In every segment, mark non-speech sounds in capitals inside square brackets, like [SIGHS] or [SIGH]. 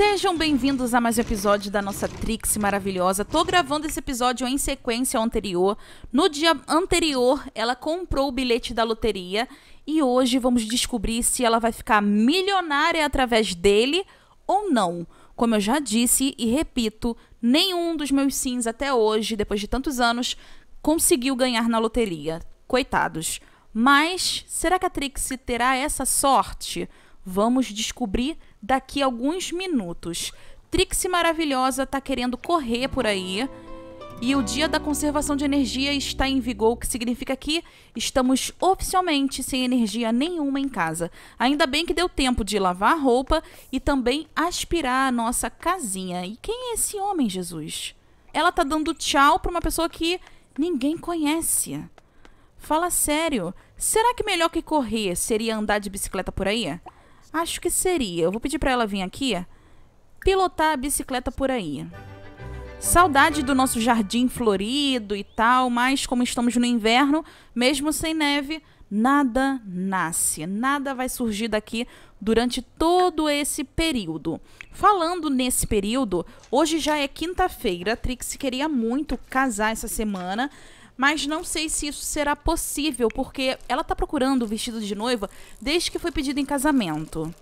Sejam bem-vindos a mais um episódio da nossa Trix maravilhosa. Tô gravando esse episódio em sequência ao anterior. No dia anterior, ela comprou o bilhete da loteria e hoje vamos descobrir se ela vai ficar milionária através dele ou não. Como eu já disse e repito, nenhum dos meus sims até hoje, depois de tantos anos, conseguiu ganhar na loteria. Coitados. Mas será que a Trixie terá essa sorte? Vamos descobrir daqui a alguns minutos. Trixie maravilhosa tá querendo correr por aí. E o Dia da Conservação de Energia está em vigor, o que significa que estamos oficialmente sem energia nenhuma em casa. Ainda bem que deu tempo de lavar a roupa e também aspirar a nossa casinha. E quem é esse homem, Jesus? Ela tá dando tchau para uma pessoa que ninguém conhece. Fala sério, será que melhor que correr seria andar de bicicleta por aí? Acho que seria. Eu vou pedir para ela vir aqui pilotar a bicicleta por aí. Saudade do nosso jardim florido e tal, mas como estamos no inverno, mesmo sem neve, nada nasce, nada vai surgir daqui durante todo esse período. Falando nesse período, hoje já é quinta-feira, a Trix queria muito casar essa semana, mas não sei se isso será possível, porque ela tá procurando o vestido de noiva desde que foi pedido em casamento.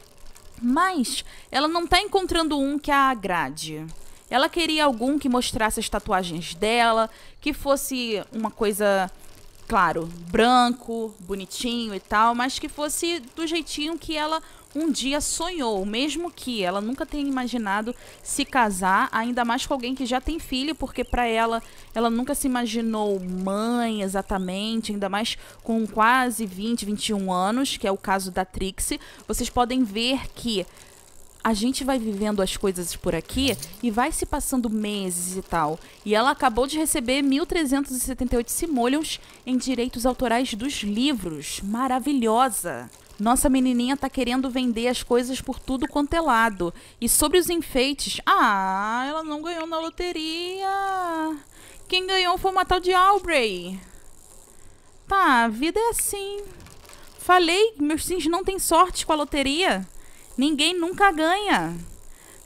Mas ela não tá encontrando um que a agrade. Ela queria algum que mostrasse as tatuagens dela, que fosse uma coisa, claro, branco, bonitinho e tal, mas que fosse do jeitinho que ela um dia sonhou, mesmo que ela nunca tenha imaginado se casar, ainda mais com alguém que já tem filho, porque para ela ela nunca se imaginou mãe exatamente, ainda mais com quase 20, 21 anos, que é o caso da Trixie. Vocês podem ver que a gente vai vivendo as coisas por aqui e vai se passando meses e tal. E ela acabou de receber 1.378 simoleons em direitos autorais dos livros. Maravilhosa! Nossa menininha tá querendo vender as coisas por tudo quanto é lado. E sobre os enfeites, ah, ela não ganhou na loteria. Quem ganhou foi uma tal de Aubrey. Tá, a vida é assim. Falei, meus sims não têm sorte com a loteria. Ninguém nunca ganha.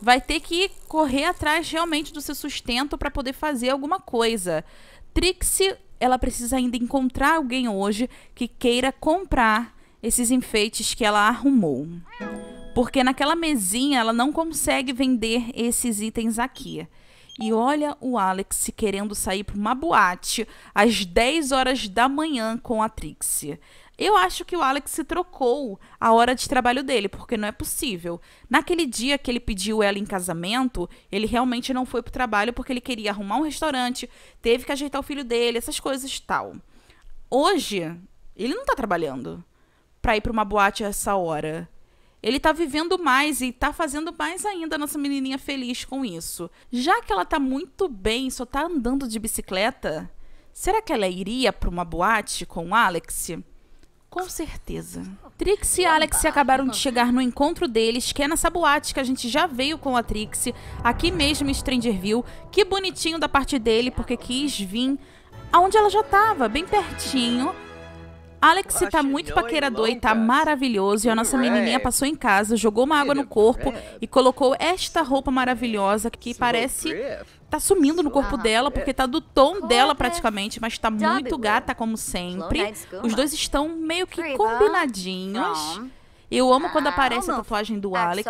Vai ter que correr atrás realmente do seu sustento para poder fazer alguma coisa. Trixie, ela precisa ainda encontrar alguém hoje que queira comprar esses enfeites que ela arrumou. Porque naquela mesinha ela não consegue vender esses itens aqui. E olha o Alex querendo sair para uma boate às 10 horas da manhã com a Trixie. Eu acho que o Alex se trocou a hora de trabalho dele, porque não é possível. Naquele dia que ele pediu ela em casamento, ele realmente não foi pro trabalho porque ele queria arrumar um restaurante, teve que ajeitar o filho dele, essas coisas tal. Hoje, ele não está trabalhando para ir para uma boate a essa hora. Ele tá vivendo mais e tá fazendo mais ainda a nossa menininha feliz com isso. Já que ela tá muito bem, só tá andando de bicicleta, será que ela iria para uma boate com o Alex? Com certeza. Trix e Alex acabaram de chegar no encontro deles, que é nessa boate que a gente já veio com a Trix, aqui mesmo em Strangerville. Que bonitinho da parte dele, porque quis vir aonde ela já tava, bem pertinho Alex tá muito é paquerador e tá maravilhoso. E a nossa é. menininha passou em casa, jogou uma água no corpo é e colocou esta roupa maravilhosa que parece tá sumindo no corpo ah. dela, porque tá do tom dela praticamente, mas tá muito gata como sempre. Os dois estão meio que combinadinhos. Eu amo quando ah, aparece a tatuagem do Alex.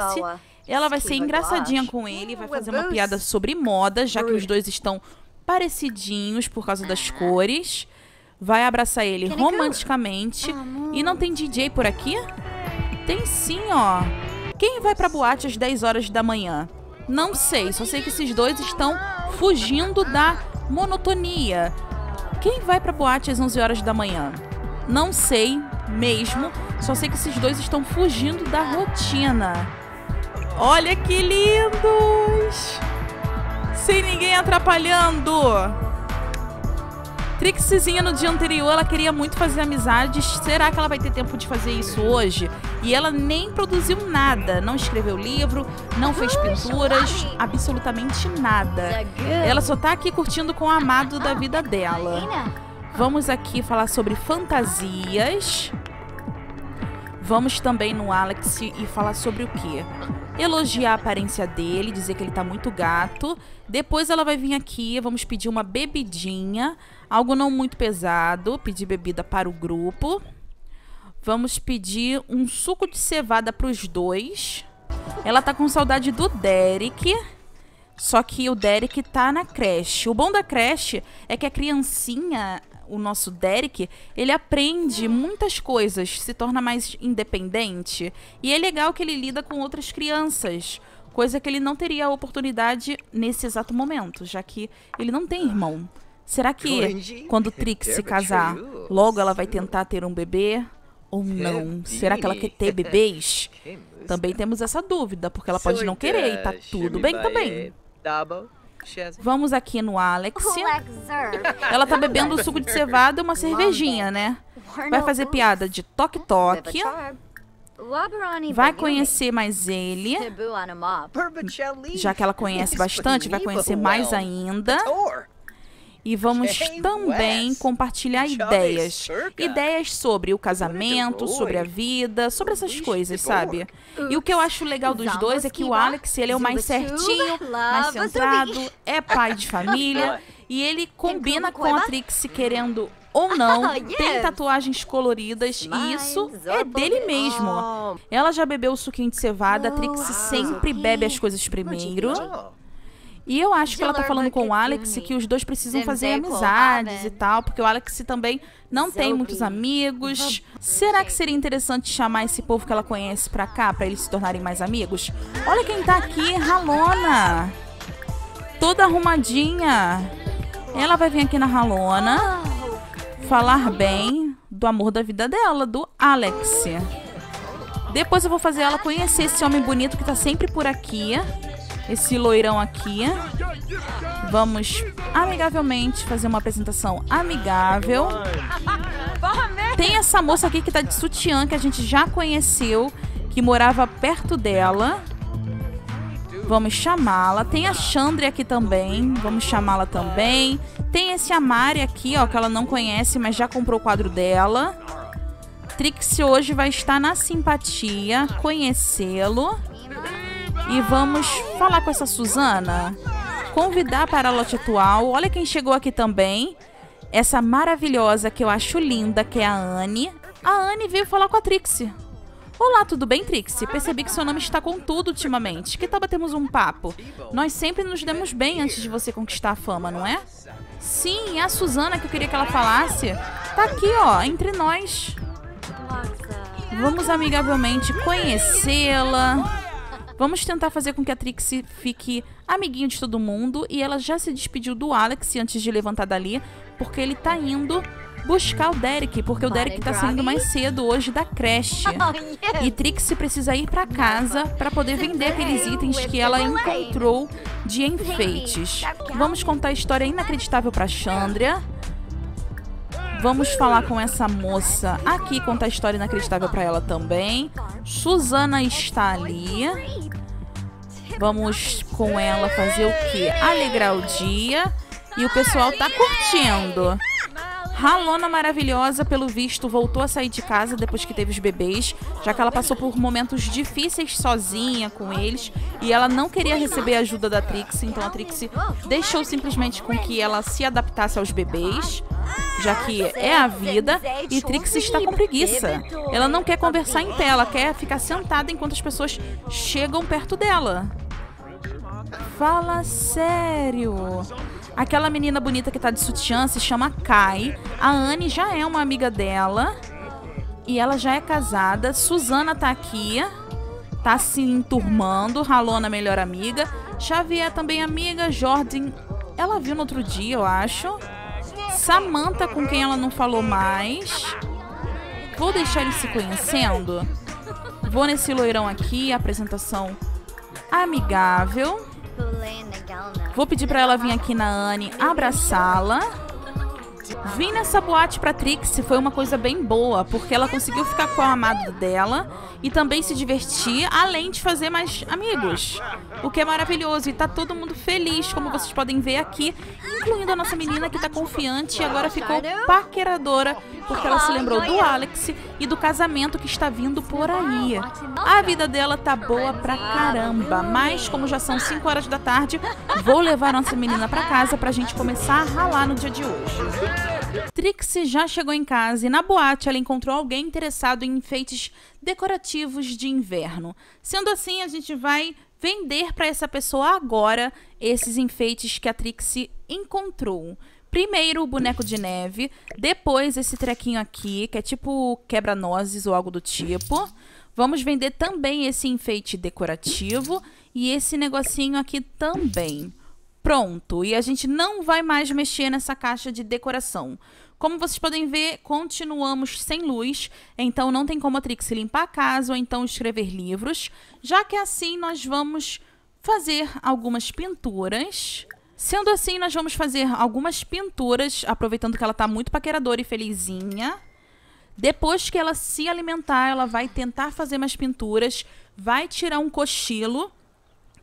Ela vai ser engraçadinha com ele, hum, vai fazer uma piada sobre moda, já que os dois estão parecidinhos por causa das ah. cores vai abraçar ele Can romanticamente. Ah, e não tem DJ por aqui? Tem sim, ó. Quem vai pra boate às 10 horas da manhã? Não sei, só sei que esses dois estão fugindo da monotonia. Quem vai pra boate às 11 horas da manhã? Não sei mesmo, só sei que esses dois estão fugindo da rotina. Olha que lindos! Sem ninguém atrapalhando! Trixiezinha no dia anterior, ela queria muito fazer amizades. Será que ela vai ter tempo de fazer isso hoje? E ela nem produziu nada. Não escreveu livro, não fez pinturas, absolutamente nada. Ela só tá aqui curtindo com o amado da ah, vida dela. Vamos aqui falar sobre fantasias. Vamos também no Alex e falar sobre o quê? Elogiar a aparência dele, dizer que ele tá muito gato. Depois ela vai vir aqui, vamos pedir uma bebidinha, algo não muito pesado, pedir bebida para o grupo. Vamos pedir um suco de cevada para os dois. Ela tá com saudade do Derek. Só que o Derek tá na creche. O bom da creche é que a criancinha, o nosso Derek, ele aprende hum. muitas coisas, se torna mais independente. E é legal que ele lida com outras crianças, coisa que ele não teria a oportunidade nesse exato momento, já que ele não tem irmão. Será que quando [LAUGHS] Trix se casar, logo ela vai tentar ter um bebê? Ou não? Será que ela quer ter bebês? [LAUGHS] Também temos essa dúvida, porque ela pode não querer e tá tudo bem também. Vamos aqui no Alex. [LAUGHS] Ela tá bebendo suco de cevada e uma cervejinha, né? Vai fazer piada de toque-toque. Vai conhecer mais ele. Já que ela conhece bastante, vai conhecer mais ainda e vamos [LAUGHS] também compartilhar ideias. Ideias sobre o casamento, sobre a vida, sobre essas coisas, sabe? E o que eu acho legal dos dois é que o Alex, ele é o mais certinho, mais centrado, é pai de [LAUGHS] família. E ele combina com a Trixie querendo ou [LAUGHS] não, ah, tem tatuagens coloridas e isso é dele mesmo. Oh. Ela já bebeu o suquinho de cevada, a Trixie sempre bebe as coisas primeiro. E eu acho que ela tá falando é com o assim, Alex que os dois precisam fazer amizades ah, e né? tal, porque o Alex também não é tem muitos amigos. Será que seria interessante chamar esse povo que ela conhece pra cá, pra eles se tornarem mais amigos? Olha quem tá aqui, Ralona! Toda arrumadinha. Ela vai vir aqui na Ralona falar bem do amor da vida dela, do Alex. Depois eu vou fazer ela conhecer esse homem bonito que tá sempre por aqui esse loirão aqui. Vamos amigavelmente fazer uma apresentação amigável. Tem essa moça aqui que tá de sutiã que a gente já conheceu, que morava perto dela. Vamos chamá-la. Tem a Chandra aqui também. Vamos chamá-la também. Tem esse Amari aqui, ó, que ela não conhece, mas já comprou o quadro dela. Trixie hoje vai estar na simpatia, conhecê-lo e vamos falar com essa Suzana, convidar para a lote atual. Olha quem chegou aqui também. Essa maravilhosa que eu acho linda, que é a Anne. A Anne veio falar com a Trixie. Olá, tudo bem, Trixie? Percebi que seu nome está com tudo ultimamente. Que tal batermos um papo? Nós sempre nos demos bem antes de você conquistar a fama, não é? Sim, é a Suzana que eu queria que ela falasse. Tá aqui, ó, entre nós. Vamos amigavelmente conhecê-la Vamos tentar fazer com que a Trixie fique amiguinha de todo mundo e ela já se despediu do Alex antes de levantar dali, porque ele tá indo buscar o Derek, porque o Derek tá saindo mais cedo hoje da creche. [LAUGHS] E Trixie precisa ir para casa para poder vender aqueles itens que ela é. encontrou de enfeites. Tá Vamos contar a história inacreditável para Chandra Vamos falar com essa moça aqui, contar a história inacreditável para ela também. Suzana está ali. Vamos com ela fazer o quê? Alegrar o dia. E o pessoal tá curtindo. Ralona maravilhosa, pelo visto, voltou a sair de casa depois que teve os bebês, já que ela passou por momentos difíceis sozinha com eles e ela não queria receber a ajuda da Trixie, então a Trixie deixou simplesmente com que ela se adaptasse aos bebês já que é a vida e Trix está com preguiça. Ela não quer conversar em tela, quer ficar sentada enquanto as pessoas chegam perto dela. Fala sério. Aquela menina bonita que tá de sutiã se chama Kai. A Anne já é uma amiga dela. E ela já é casada. Suzana tá aqui. Tá se enturmando. Ralona, melhor amiga. Xavier também amiga. Jordan, ela viu no outro dia, eu acho. Samantha, com quem ela não falou mais. Vou deixar eles se conhecendo. Vou nesse loirão aqui, apresentação amigável. Né? Vou pedir para ela vir aqui na Anne abraçá-la. Vim nessa boate pra Trixie foi uma coisa bem boa, porque ela conseguiu ficar com o amado dela e também se divertir, além de fazer mais amigos. O que é maravilhoso e tá todo mundo feliz, como vocês podem ver aqui, incluindo a nossa menina que tá confiante e agora ficou paqueradora porque ela se lembrou do Alex e do casamento que está vindo por aí. É a vida dela tá boa pra caramba, mas como já são 5 horas da tarde, vou levar nossa menina pra casa pra gente começar a ralar no dia de hoje. Trixie já chegou em casa e na boate ela encontrou alguém interessado em enfeites decorativos de inverno. Sendo assim, a gente vai vender para essa pessoa agora esses enfeites que a Trixie encontrou. Primeiro o boneco de neve, depois esse trequinho aqui, que é tipo quebra-nozes ou algo do tipo. Vamos vender também esse enfeite decorativo e esse negocinho aqui também. Pronto, e a gente não vai mais mexer nessa caixa de decoração. Como vocês podem ver, continuamos sem luz, então não tem como a Trix limpar a casa ou então escrever livros, já que assim nós vamos fazer algumas pinturas. Sendo assim, nós vamos fazer algumas pinturas, aproveitando que ela está muito paqueradora e felizinha. Depois que ela se alimentar, ela vai tentar fazer mais pinturas, vai tirar um cochilo.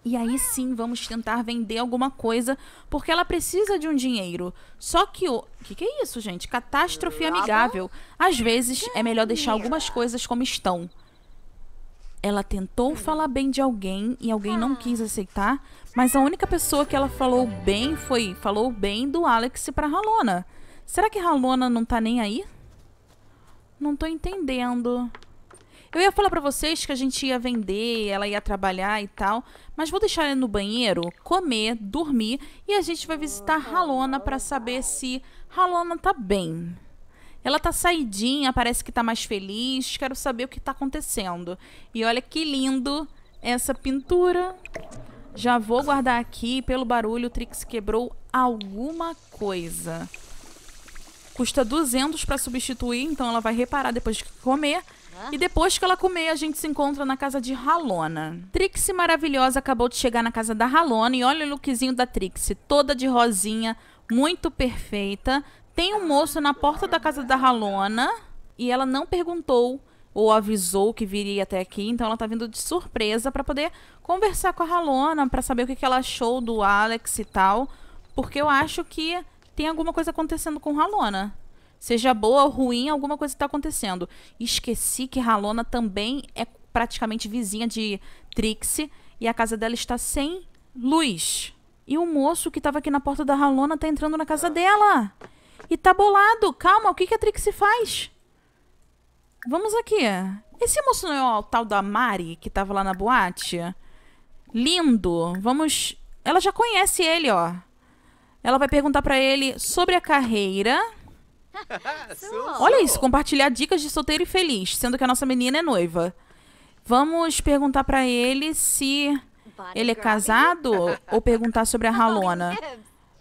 E aí sim, vamos tentar vender alguma coisa, porque ela precisa de um dinheiro. Só que o. Que que é isso, gente? Catástrofe amigável. Às vezes é melhor deixar algumas coisas como estão ela tentou uhum. falar bem de alguém e alguém não ah. quis aceitar, mas a única pessoa que ela falou bem foi falou bem do Alex para Ralona. Será que Ralona não tá nem aí? Não tô entendendo. Eu ia falar para vocês que a gente ia vender, ela ia trabalhar e tal, mas vou deixar ela no banheiro, comer, dormir e a gente vai visitar Ralona para saber se Ralona tá bem. Ela tá saidinha, parece que tá mais feliz. Quero saber o que tá acontecendo. E olha que lindo essa pintura. Já vou guardar aqui. Pelo barulho, o Trix quebrou alguma coisa. Custa 200 para substituir, então ela vai reparar depois de comer. E depois que ela comer, a gente se encontra na casa de Ralona. Trixie maravilhosa acabou de chegar na casa da Ralona e olha o lookzinho da Trixie, toda de rosinha, muito perfeita. Tem um moço na porta da casa da Ralona e ela não perguntou ou avisou que viria até aqui, então ela tá vindo de surpresa para poder conversar com a Ralona, para saber o que, ela achou do Alex e tal, porque eu acho que tem alguma coisa acontecendo com Ralona. Seja boa ou ruim, alguma coisa está acontecendo. Esqueci que Ralona também é praticamente vizinha de Trixie e a casa dela está sem luz. E o moço que estava aqui na porta da Ralona tá entrando na casa dela. E tá bolado. Calma, o que, que a Trixie faz? Vamos aqui. Esse moço não é o tal da Mari, que tava lá na boate? Lindo. Vamos... Ela já conhece ele, ó. Ela vai perguntar para ele sobre a carreira. [LAUGHS] Olha isso, compartilhar dicas de solteiro e feliz, sendo que a nossa menina é noiva. Vamos perguntar para ele se ele é casado ou perguntar sobre a [LAUGHS] ralona.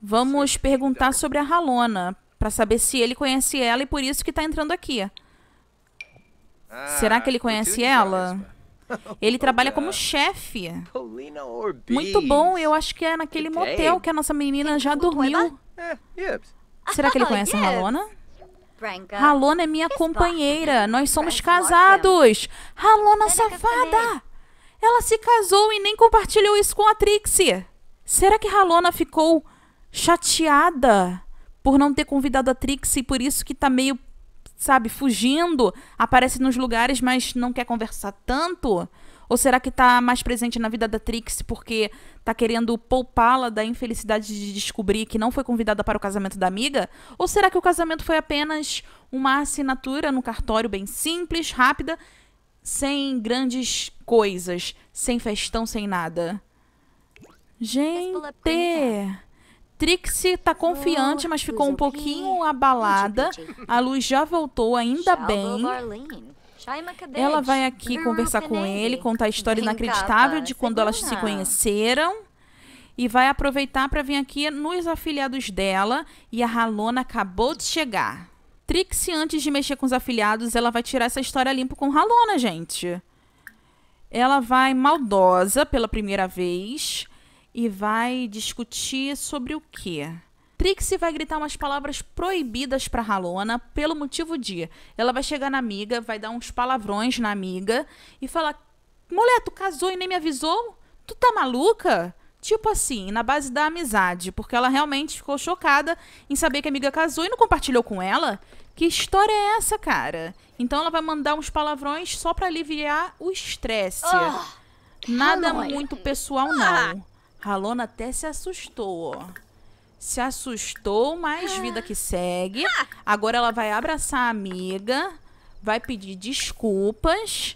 Vamos perguntar sobre a ralona para saber se ele conhece ela e por isso que tá entrando aqui. Ah, Será que ele conhece ela? [LAUGHS] Ele trabalha como ah. chefe. Muito bom, eu acho que é naquele é motel que a nossa menina já é dormiu. É, Será que ele [LAUGHS] conhece a Ralona? Ralona é minha companheira, nós somos casados. Ralona safada! Ela se casou e nem compartilhou isso com a Trixie. Será que Ralona ficou chateada? por não ter convidado a Trixie, por isso que tá meio, sabe, fugindo, aparece nos lugares, mas não quer conversar tanto? Ou será que tá mais presente na vida da Trixie porque tá querendo poupá-la da infelicidade de descobrir que não foi convidada para o casamento da amiga? Ou será que o casamento foi apenas uma assinatura no cartório bem simples, rápida, sem grandes coisas, sem festão, sem nada? Gente! Trixie tá confiante, mas ficou um pouquinho abalada. A luz já voltou, ainda bem. Ela vai aqui conversar com ele, contar a história inacreditável de quando elas se conheceram. E vai aproveitar para vir aqui nos afiliados dela. E a Ralona acabou de chegar. Trixie, antes de mexer com os afiliados, ela vai tirar essa história limpo com Ralona, gente. Ela vai maldosa pela primeira vez e vai discutir sobre o quê? Trixie vai gritar umas palavras proibidas pra Ralona pelo motivo de ela vai chegar na amiga, vai dar uns palavrões na amiga e falar: "Moleto tu casou e nem me avisou? Tu tá maluca? Tipo assim, na base da amizade, porque ela realmente ficou chocada em saber que a amiga casou e não compartilhou com ela. Que história é essa, cara? Então ela vai mandar uns palavrões só para aliviar o estresse. Oh, Nada muito pessoal, não. Ah, Ralona até se assustou, ó. Se assustou, mas vida que segue. Agora ela vai abraçar a amiga, vai pedir desculpas.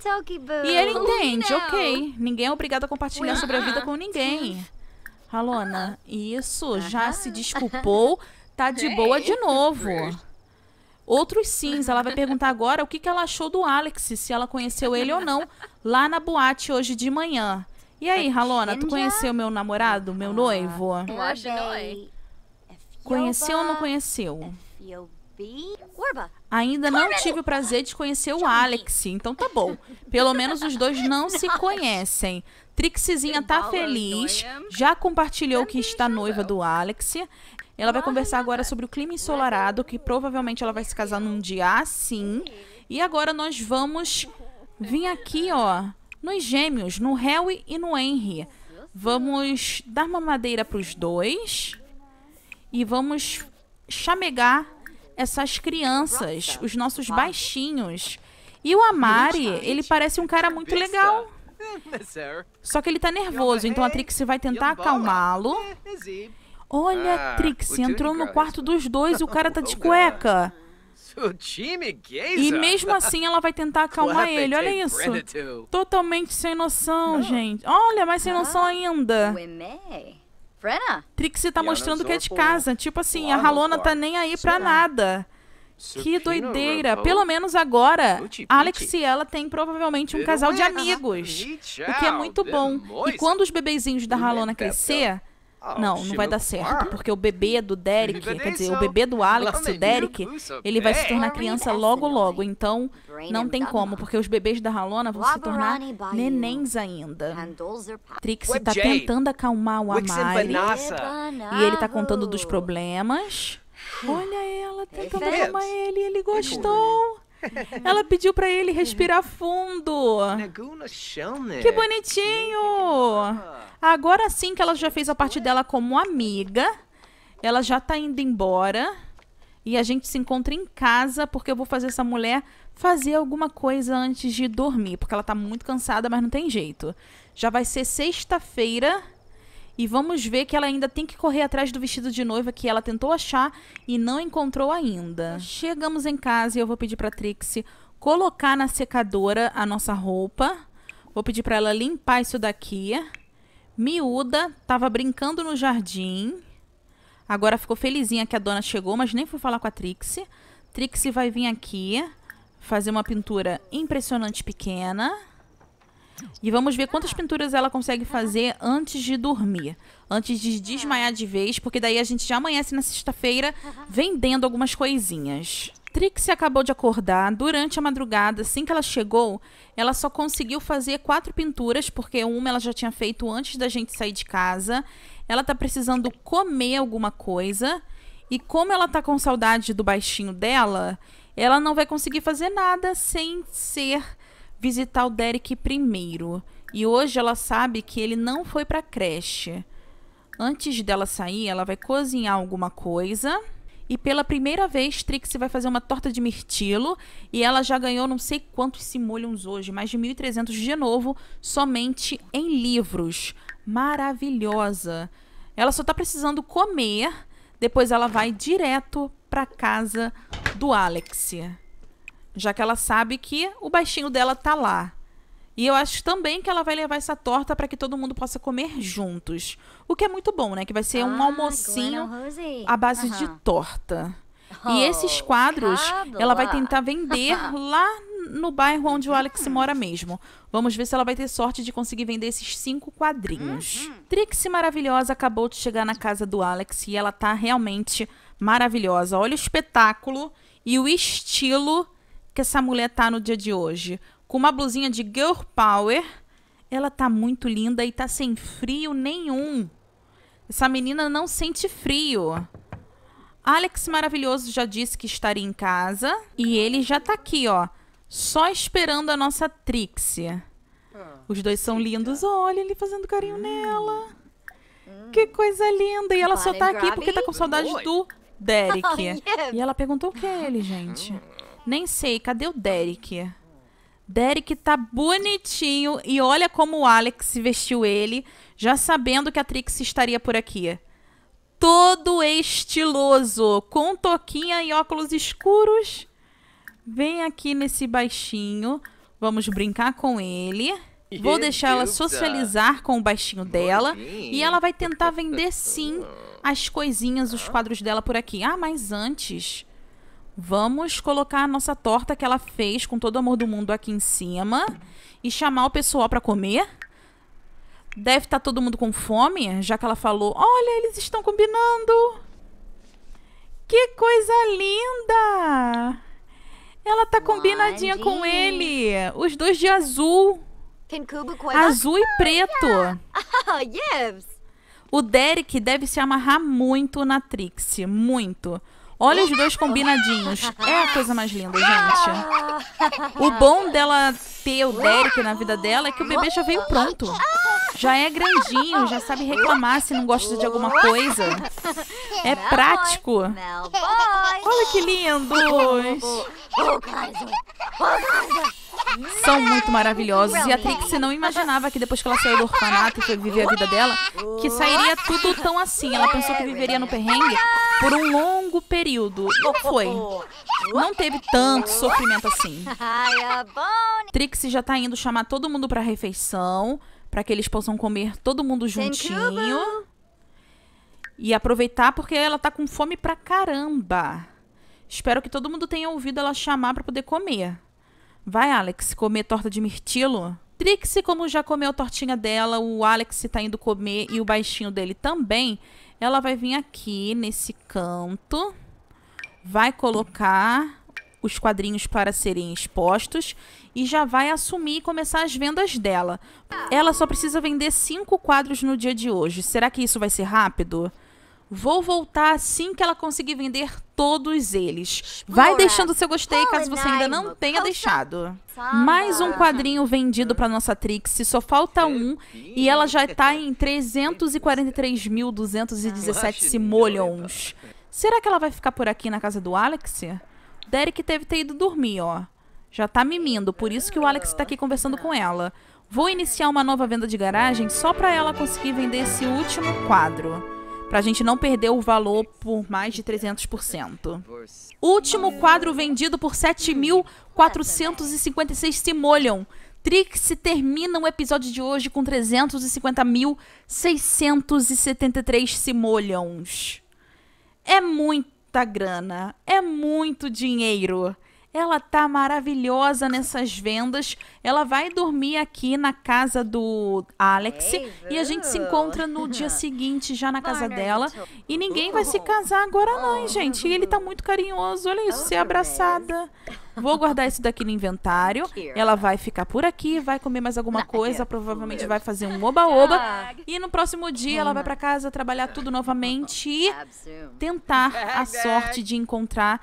E ele entende, ok. Ninguém é obrigado a compartilhar sobre a vida com ninguém. Ralona, isso, já se desculpou, tá de boa de novo. Outros sims, ela vai perguntar agora o que, que ela achou do Alex, se ela conheceu ele ou não, lá na boate hoje de manhã. E aí, Ralona, tu conheceu meu namorado, meu ah, noivo? É conheceu ou não conheceu? É Ainda não tive o prazer de conhecer o Alex, então tá bom. Pelo menos os dois [LAUGHS] não se conhecem. Trixiezinha tá feliz, já compartilhou que está noiva do Alex. Ela vai conversar agora sobre o clima ensolarado, que provavelmente ela vai se casar num dia assim. E agora nós vamos vir aqui, ó, nos gêmeos, no Harry e no Henry. Vamos dar uma madeira para os dois e vamos chamegar essas crianças, os nossos baixinhos. E o Amari, ele parece um cara muito legal. Só que ele tá nervoso, então a Trixie vai tentar acalmá-lo. Olha, ah, Trixie entrou no quarto dos dois e o cara tá de cueca. Seu [LAUGHS] time, Geisa. E mesmo assim ela vai tentar [LAUGHS] acalmar ele. Olha isso. Totalmente sem noção, oh. gente. Olha, mas sem ah, noção ainda. Trixie tá mostrando que é de casa. Tipo assim, a Ralona tá nem aí pra nada. Que né, doideira. Pelo menos agora, Alex e ela têm provavelmente um casal de amigos. O que é muito bom. E quando os bebezinhos da Ralona crescer ah, não, não vai dar certo, porque o bebê do Derek, quer dizer, o bebê do Alex, o Derek, ele vai é. se tornar criança tá logo assim, logo, então não tem tá como, porque os bebês da Ralona vão se tornar nenéns ainda. Trixie tá tentando acalmar o Amari, é e ele tá contando dos problemas. [SIGHS] Olha ela tentando acalmar ele, ele gostou. É [LAUGHS] Ela pediu para ele respirar fundo. Né? Que bonitinho! Agora sim que ela já fez a parte dela como amiga. Ela já tá indo embora. E a gente se encontra em casa porque eu vou fazer essa mulher fazer alguma coisa antes de dormir, porque ela tá muito cansada, mas não tem jeito. Já vai ser sexta-feira. E vamos ver que ela ainda tem que correr atrás do vestido de noiva que ela tentou achar e não encontrou ainda. Chegamos em casa e eu vou pedir para Trixie colocar na secadora a nossa roupa. Vou pedir para ela limpar isso daqui. Miúda estava brincando no jardim. Agora ficou felizinha que a dona chegou, mas nem foi falar com a Trixie. Trixie vai vir aqui fazer uma pintura impressionante pequena. E vamos ver quantas ah. pinturas ela consegue fazer antes de dormir, antes de desmaiar de vez, porque daí a gente já amanhece na sexta-feira vendendo algumas coisinhas. Trixie acabou de acordar. Durante a madrugada, assim que ela chegou, ela só conseguiu fazer quatro pinturas, porque uma ela já tinha feito antes da gente sair de casa. Ela tá precisando comer alguma coisa. E como ela tá com saudade do baixinho dela, ela não vai conseguir fazer nada sem ser visitar o Derek primeiro. E hoje ela sabe que ele não foi para creche. Antes dela sair, ela vai cozinhar alguma coisa. E pela primeira vez, Trixie vai fazer uma torta de mirtilo. E ela já ganhou não sei quantos simoleons hoje, mais de 1.300 de novo, somente em livros. Maravilhosa. Ela só tá precisando comer. Depois ela vai direto pra casa do Alex já que ela sabe que o baixinho dela tá lá. E eu acho também que ela vai levar essa torta para que todo mundo possa comer juntos. O que é muito bom, né? Que vai ser ah, um almocinho à base uhum. de torta. Oh, e esses quadros ela vai tentar vender [LAUGHS] lá no bairro onde o Alex uhum. mora mesmo. Vamos ver se ela vai ter sorte de conseguir vender esses cinco quadrinhos. Uhum. Trixie maravilhosa acabou de chegar na casa do Alex e ela tá realmente maravilhosa. Olha o espetáculo e o estilo que essa mulher tá no dia de hoje? Com uma blusinha de girl power, ela tá muito linda e tá sem frio nenhum. Essa menina não sente frio. Alex maravilhoso já disse que estaria em casa e ele já tá aqui, ó, só esperando a nossa Trixie. Ah, Os dois são lindos. Olha ele fazendo carinho hum. nela. Hum. Que coisa linda. E ela tá só tá aqui porque tá com saudade do Derek. [LAUGHS] E ela perguntou o que é ele, gente. Hum. Nem sei, cadê o Derek? Derek tá bonitinho e olha como o Alex vestiu ele, já sabendo que a Trix estaria por aqui. Todo estiloso, com toquinha e óculos escuros. Vem aqui nesse baixinho, vamos brincar com ele. Vou deixar ela socializar com o baixinho dela e ela vai tentar vender sim as coisinhas, os quadros dela por aqui. Ah, mas antes, Vamos colocar a nossa torta que ela fez com todo o amor do mundo aqui em cima e chamar o pessoal para comer. Deve estar tá todo mundo com fome, já que ela falou: "Olha, eles estão combinando". Que coisa linda! Ela tá combinadinha com ele. Os dois de azul. Azul e preto. [LAUGHS] O Derek deve se amarrar muito na Trixie, muito. Olha os dois combinadinhos. É a coisa mais linda, gente. O bom dela ter o Derek na vida dela é que o bebê já veio pronto. Já é grandinho, já sabe reclamar se não gosta de alguma coisa. É prático. Olha que lindos são muito maravilhosos. E a Trixie não imaginava que depois que ela saiu do orfanato e foi viver a vida dela, que sairia tudo tão assim. Ela pensou que viveria no perrengue por um longo período. Não foi. Não teve tanto sofrimento assim. Trixie já tá indo chamar todo mundo pra refeição, para que eles possam comer todo mundo juntinho. E aproveitar porque ela tá com fome pra caramba. Espero que todo mundo tenha ouvido ela chamar para poder comer. Vai, Alex, comer torta de mirtilo? Trixie, como já comeu a tortinha dela, o Alex tá indo comer e o baixinho dele também, ela vai vir aqui nesse canto, vai colocar os quadrinhos para serem expostos e já vai assumir e começar as vendas dela. Ela só precisa vender cinco quadros no dia de hoje. Será que isso vai ser rápido? Vou voltar assim que ela conseguir vender todos eles. Vai deixando seu gostei caso você ainda não tenha deixado. Mais um quadrinho vendido para nossa Trixie, só falta um e ela já está em 343.217 simoleons. Será que ela vai ficar por aqui na casa do Alex? Derek teve ter ido dormir, ó. Já tá mimindo, por isso que o Alex tá aqui conversando com ela. Vou iniciar uma nova venda de garagem só para ela conseguir vender esse último quadro para a gente não perder o valor por mais de 300%. Último quadro vendido por 7.456 simoleon. Trix termina o episódio de hoje com 350.673 simoleons. É muita grana, é muito dinheiro. Ela tá maravilhosa nessas vendas. Ela vai dormir aqui na casa do Alex e a gente se encontra no dia [LAUGHS] seguinte já na casa dela. E ninguém vai se casar agora não, gente. E ele tá muito carinhoso. Olha isso, ser abraçada. Vou guardar isso daqui no inventário. Ela vai ficar por aqui, vai comer mais alguma coisa, provavelmente vai fazer um oba-oba. Ah. E no próximo dia ela vai para casa trabalhar tudo novamente e tentar a [LAUGHS] sorte de encontrar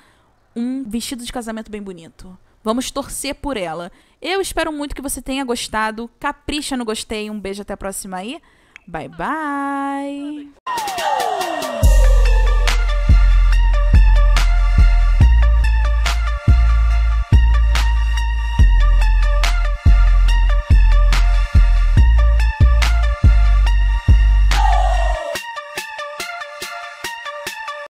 um vestido de casamento bem bonito. Vamos torcer por ela. Eu espero muito que você tenha gostado. Capricha no gostei. Um beijo até a próxima aí. Bye bye.